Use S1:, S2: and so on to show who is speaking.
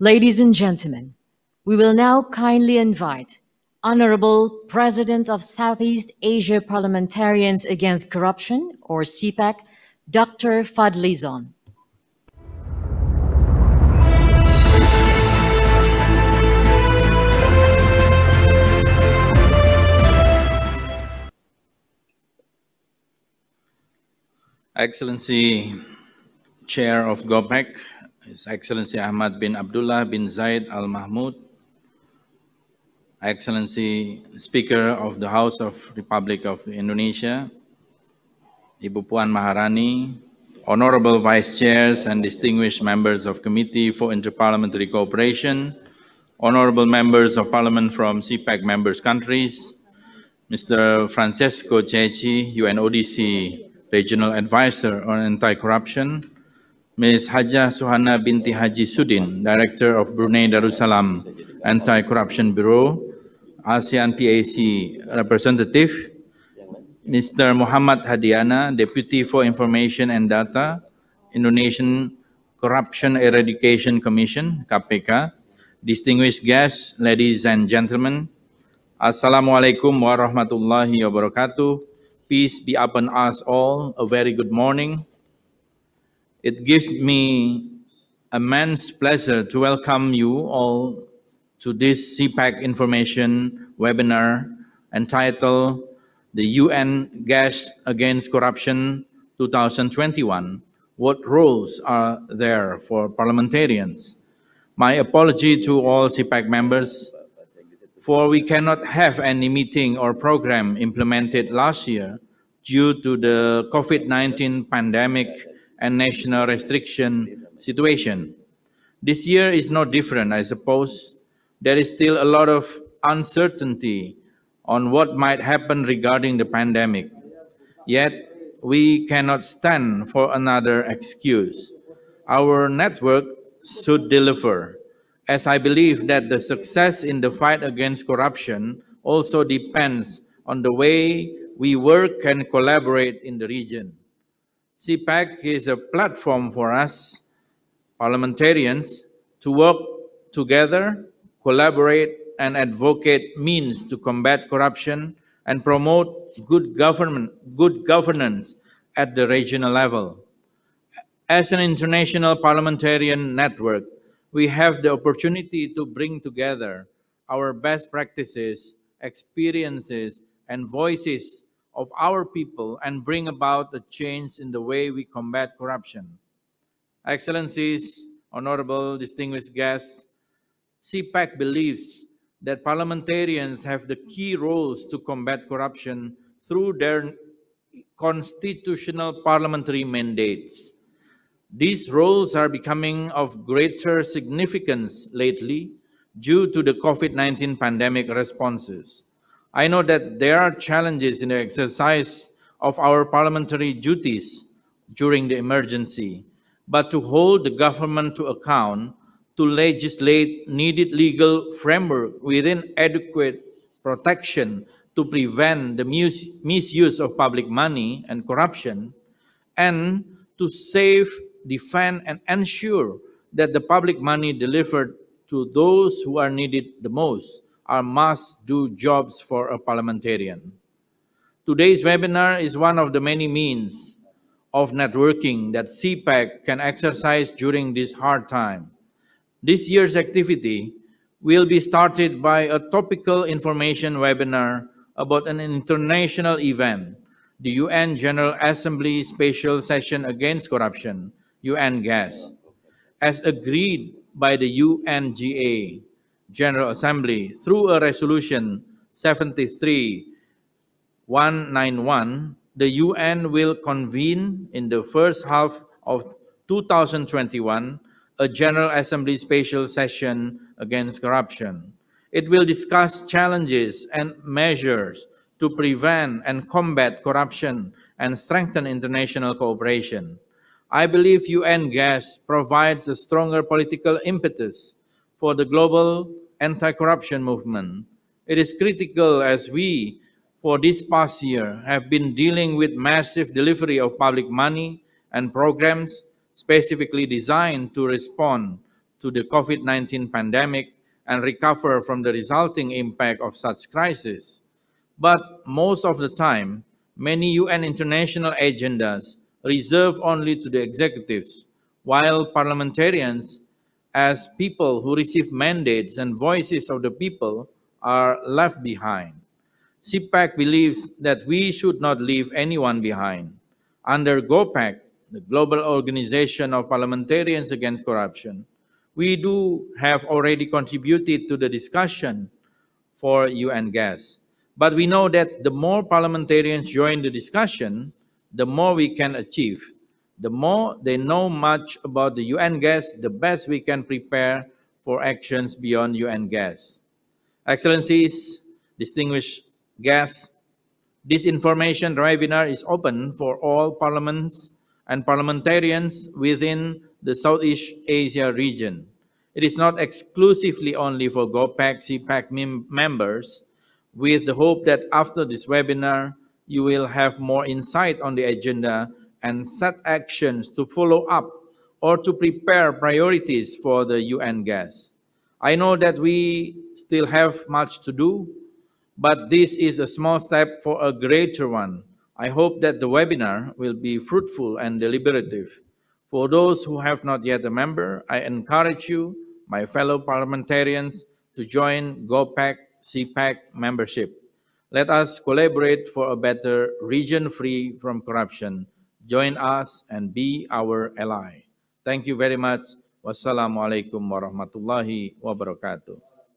S1: Ladies and gentlemen, we will now kindly invite Honorable President of Southeast Asia Parliamentarians Against Corruption, or CPAC, Dr. Fadlizon. Excellency Chair of GOPEC, His Excellency Ahmad bin Abdullah bin Zaid Al Mahmud, Excellency Speaker of the House of Republic of Indonesia, Ibu Puan Maharani, Honorable Vice Chairs and distinguished members of Committee for Interparliamentary Cooperation, Honorable Members of Parliament from CPEC e members countries, Mr. Francesco Ceci, UNODC Regional Advisor on Anti-Corruption, Ms. Hajah Suhana binti Haji Sudin, Director of Brunei Darussalam Anti-Corruption Bureau, ASEAN PAC Representative, Mr. Muhammad Hadiana, Deputy for Information and Data, Indonesian Corruption Eradication Commission, KPK, distinguished guests, ladies and gentlemen, Assalamualaikum warahmatullahi wabarakatuh. Peace be upon us all. A very good morning. It gives me immense pleasure to welcome you all to this CPAC information webinar entitled The UN Gas Against Corruption 2021. What roles are there for parliamentarians? My apology to all CPAC members, for we cannot have any meeting or program implemented last year due to the COVID-19 pandemic and national restriction situation. This year is no different, I suppose. There is still a lot of uncertainty on what might happen regarding the pandemic. Yet, we cannot stand for another excuse. Our network should deliver, as I believe that the success in the fight against corruption also depends on the way we work and collaborate in the region. CPAC is a platform for us parliamentarians to work together, collaborate, and advocate means to combat corruption and promote good government, good governance at the regional level. As an international parliamentarian network, we have the opportunity to bring together our best practices, experiences, and voices of our people and bring about a change in the way we combat corruption. Excellencies, honorable distinguished guests, CPAC believes that parliamentarians have the key roles to combat corruption through their constitutional parliamentary mandates. These roles are becoming of greater significance lately due to the COVID-19 pandemic responses. I know that there are challenges in the exercise of our parliamentary duties during the emergency, but to hold the government to account to legislate needed legal framework within adequate protection to prevent the misuse of public money and corruption, and to save, defend, and ensure that the public money delivered to those who are needed the most are must-do jobs for a parliamentarian. Today's webinar is one of the many means of networking that CPAC can exercise during this hard time. This year's activity will be started by a topical information webinar about an international event, the UN General Assembly Special Session Against Corruption, UN GAS, as agreed by the UNGA General Assembly through a resolution 73191, the UN will convene in the first half of 2021 a General Assembly special session against corruption. It will discuss challenges and measures to prevent and combat corruption and strengthen international cooperation. I believe UN GAS provides a stronger political impetus for the global anti-corruption movement. It is critical as we, for this past year, have been dealing with massive delivery of public money and programs specifically designed to respond to the COVID-19 pandemic and recover from the resulting impact of such crisis. But most of the time, many UN international agendas reserved only to the executives, while parliamentarians as people who receive mandates and voices of the people are left behind. CPAC believes that we should not leave anyone behind. Under GOPAC, the Global Organization of Parliamentarians Against Corruption, we do have already contributed to the discussion for UN gas. But we know that the more parliamentarians join the discussion, the more we can achieve. The more they know much about the UN gas, the best we can prepare for actions beyond UN gas. Excellencies, distinguished guests, this information webinar is open for all parliaments and parliamentarians within the Southeast Asia region. It is not exclusively only for GOPAC, CPAC mem members, with the hope that after this webinar, you will have more insight on the agenda and set actions to follow up or to prepare priorities for the UN gas. I know that we still have much to do, but this is a small step for a greater one. I hope that the webinar will be fruitful and deliberative. For those who have not yet a member, I encourage you, my fellow parliamentarians, to join GOPAC CPAC membership. Let us collaborate for a better region free from corruption. Join us and be our ally. Thank you very much. Wassalamualaikum warahmatullahi wabarakatuh.